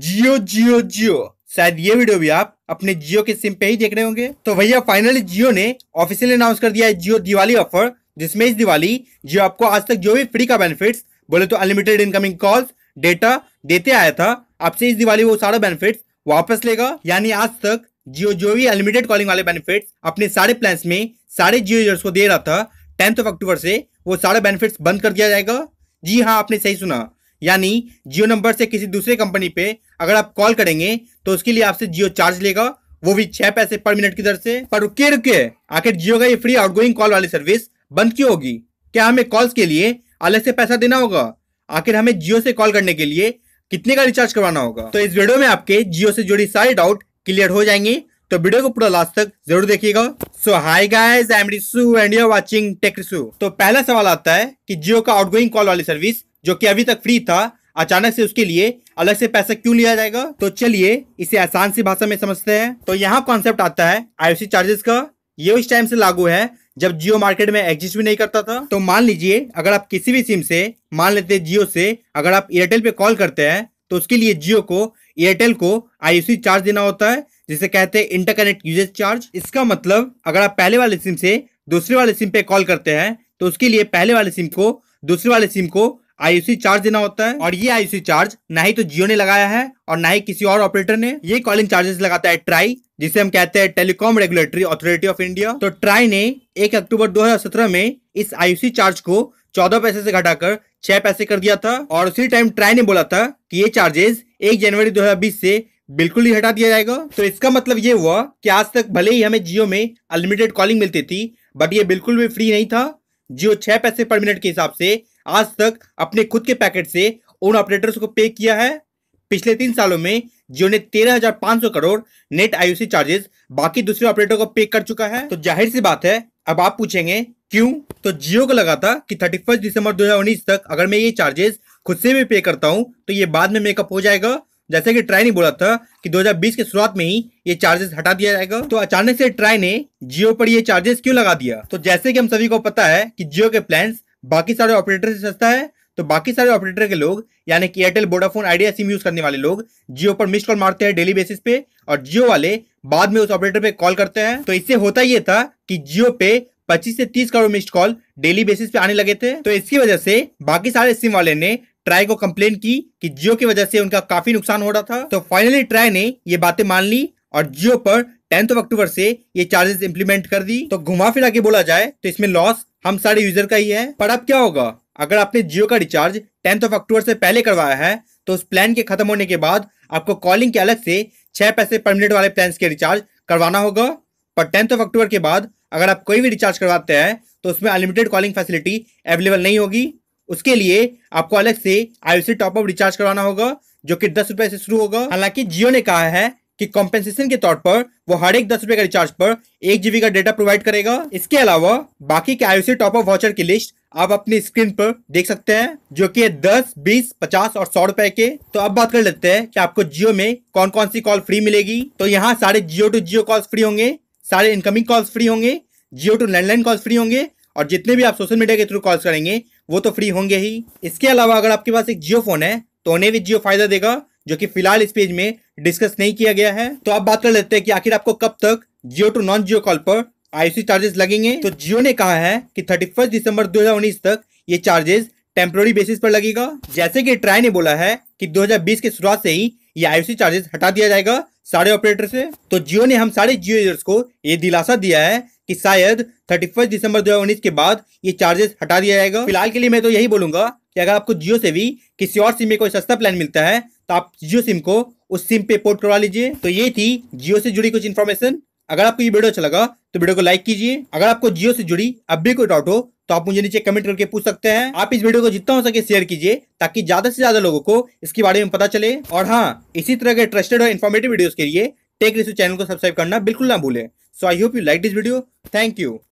जियो जियो जियो शायद ये वीडियो भी आप अपने जियो के सिम पे ही देख रहे होंगे तो भैया फाइनली जियो ने ऑफिशियली अनाउंस कर दिया है जियो दिवाली ऑफर जिसमें इस दिवाली जियो आपको आज तक जो भी फ्री का बेनिफिट्स बोले तो अनलिमिटेड इनकमिंग कॉल्स डेटा देते आया था आपसे इस दिवाली वो सारा बेनिफिट्स वापस लेगा यानी आज तक जियो जो भी अनलिमिटेड कॉलिंग वाले बेनिफिट अपने सारे प्लान में सारे जियो यूजर्स को दे रहा था टेंथ ऑफ अक्टूबर से वो सारे बेनिफिट्स बंद कर दिया जाएगा जी हाँ आपने सही सुना यानी जियो नंबर से किसी दूसरे कंपनी पे अगर आप कॉल करेंगे तो उसके लिए आपसे जियो चार्ज लेगा वो भी छह पैसे पर मिनट की दर से पर रुके रुके आखिर जियो का ये फ्री आउटगोइंग कॉल वाली सर्विस बंद क्यों होगी क्या हमें कॉल्स के लिए अलग से पैसा देना होगा आखिर हमें जियो से कॉल करने के लिए कितने का रिचार्ज करवाना होगा तो इस वीडियो में आपके जियो से जुड़ी सारी डाउट क्लियर हो जाएंगे तो वीडियो को पूरा लास्ट तक जरूर देखिएगा so hi guys I'm Rishu and you're watching tech Rishu तो पहला सवाल आता है कि जियो का आउटगोइंग कॉल वाली सर्विस जो कि अभी तक फ्री था अचानक से उसके लिए अलग से पैसा क्यों लिया जाएगा तो चलिए इसे आसान सी भाषा में समझते हैं तो यहाँ कॉन्सेप्ट आता है आईओसी चार्जेस का ये उस टाइम से लागू है जब जियो मार्केट में एग्जिस्ट भी नहीं करता था तो मान लीजिए अगर आप किसी भी सिम से मान लेते हैं जियो से अगर आप एयरटेल पे कॉल करते हैं तो उसके लिए जियो को एयरटेल को आईओसी चार्ज देना होता है जिसे कहते हैं इंटरकनेक्ट यूजेज चार्ज इसका मतलब अगर आप पहले वाले सिम से दूसरे वाले सिम पे कॉल करते हैं तो उसके लिए पहले वाले सिम को दूसरे वाले सिम को आईसी चार्ज देना होता है और ये आईसी चार्ज ना ही तो जियो ने लगाया है और ना ही किसी और ऑपरेटर ने ये कॉलिंग चार्जेस लगाता है ट्राई जिसे हम कहते हैं telecom regulatory authority of India तो ट्राई ने एक अक्टूबर दो में इस आईयूसी चार्ज को चौदह पैसे से घटाकर छह पैसे कर दिया था और उसी टाइम ट्राई ने बोला था कि ये चार्जेस एक जनवरी 2020 से बिल्कुल ही हटा दिया जाएगा तो इसका मतलब ये हुआ कि आज तक भले ही हमें जियो में अनलिमिटेड कॉलिंग मिलती थी बट ये बिल्कुल भी फ्री नहीं था जियो छह पैसे पर मिनट के हिसाब से आज तक अपने खुद के पैकेट से उन ऑपरेटर्स को पे किया है पिछले तीन सालों में जियो ने तेरह हजार पांच सौ करोड़ नेट आईयूसी चार्जेस बाकी दूसरे ऑपरेटर को पे कर चुका है तो जाहिर सी बात है अब आप पूछेंगे क्यों तो जियो को लगा था कि थर्टी फर्स्ट दिसंबर दो हजार उन्नीस तक अगर मैं ये चार्जेस खुद से भी पे करता हूँ तो ये बाद में मेकअप हो जाएगा जैसे कि ट्राई ने बोला था कि 2020 के शुरुआत में ही ये चार्जेस हटा दिया जाएगा तो अचानक से ट्राई ने जियो पर ये चार्जेस क्यों लगा दिया तो जैसे कि हम सभी को पता है कि जियो के प्लान बाकी सारे ऑपरेटर से सस्ता है तो बाकी सारे ऑपरेटर के लोग यानी कि Airtel Vodafone Idea SIM use करने वाले लोग जियो पर मिस कॉल मारते हैं डेली बेसिस पे और जियो वाले बाद में उस ऑपरेटर पे कॉल करते हैं तो इससे होता ये था कि जियो पे 25 से 30 crore missed call daily basis पे आने लगे थे तो इसकी वजह से बाकी सारे सिम वाले ने ट्राई को कम्प्लेन की कि जियो की वजह से उनका काफी नुकसान हो रहा था तो फाइनली ट्राई ने ये बातें मान ली और जियो पर टेंथ ऑफ अक्टूबर से ये चार्जेस इंप्लीमेंट कर दी तो घुमा फिरा के बोला जाए तो इसमें लॉस हम सारे यूजर का ही है पर अब क्या होगा अगर आपने जियो का रिचार्ज टेंथ ऑफ अक्टूबर से पहले करवाया है तो उस प्लान के खत्म होने के बाद आपको कॉलिंग के अलग से छह पैसे पर मिनट वाले प्लान के रिचार्ज करवाना होगा पर टेंथ ऑफ अक्टूबर के बाद अगर आप कोई भी रिचार्ज करवाते हैं तो उसमें अनलिमिटेड कॉलिंग फैसिलिटी अवेलेबल नहीं होगी उसके लिए आपको अलग से आयुषी टॉपअप रिचार्ज करवाना होगा जो कि दस रुपए से शुरू होगा हालांकि जियो ने कहा है कि कॉम्पेंसेशन के तौर पर वो हर एक दस रुपए का रिचार्ज पर एक जीबी का डेटा प्रोवाइड करेगा इसके अलावा बाकी के आयुषी टॉप ऑफ वाचर की लिस्ट आप अपनी स्क्रीन पर देख सकते हैं जो कि दस बीस पचास और सौ रुपए के तो अब बात कर लेते हैं कि आपको जियो में कौन कौन सी कॉल फ्री मिलेगी तो यहाँ सारे Jio to Jio calls free होंगे सारे इनकमिंग कॉल्स फ्री होंगे Jio to landline calls free होंगे और जितने भी आप सोशल मीडिया के थ्रू कॉल्स करेंगे वो तो फ्री होंगे ही इसके अलावा अगर आपके पास एक जियो फोन है तो उन्हें भी जियो फायदा देगा जो कि फिलहाल इस पेज में डिस्कस नहीं किया गया है तो आप बात कर लेते हैं कि आखिर आपको कब तक Jio to non Jio call पर आईसी चार्जेस लगेंगे तो जियो ने कहा है कि थर्टी फर्स्ट दिसंबर 2019 तक ये चार्जेस टेम्प्रोरी बेसिस पर लगेगा जैसे कि ट्राई ने बोला है कि 2020 के शुरुआत से ही ये आईसी चार्जेस हटा दिया जाएगा सारे ऑपरेटर से तो जियो ने हम सारे जियो यूजर्स को ये दिलासा दिया है कि शायद थर्टी फर्स्ट दिसंबर 2019 के बाद ये चार्जेस हटा दिया जाएगा फिलहाल के लिए मैं तो यही बोलूंगा कि अगर आपको जियो से भी किसी और सिम में कोई सस्ता प्लान मिलता है तो आप जियो सिम को उस सिम पे पोर्ट करवा लीजिए तो ये थी जियो से जुड़ी कुछ इन्फॉर्मेशन अगर आपको ये वीडियो अच्छा लगा तो वीडियो को लाइक कीजिए अगर आपको जियो से जुड़ी अब भी कोई डाउट हो तो आप मुझे नीचे कमेंट करके पूछ सकते हैं आप इस वीडियो को जितना हो सके शेयर कीजिए ताकि ज्यादा से ज्यादा लोगों को इसके बारे में पता चले और हाँ इसी तरह के ट्रस्टेड और इन्फॉर्मेटिव वीडियो के लिए टेक रिस्यू चैनल को सब्सक्राइब करना बिल्कुल ना भूले so I hope you like this video thank you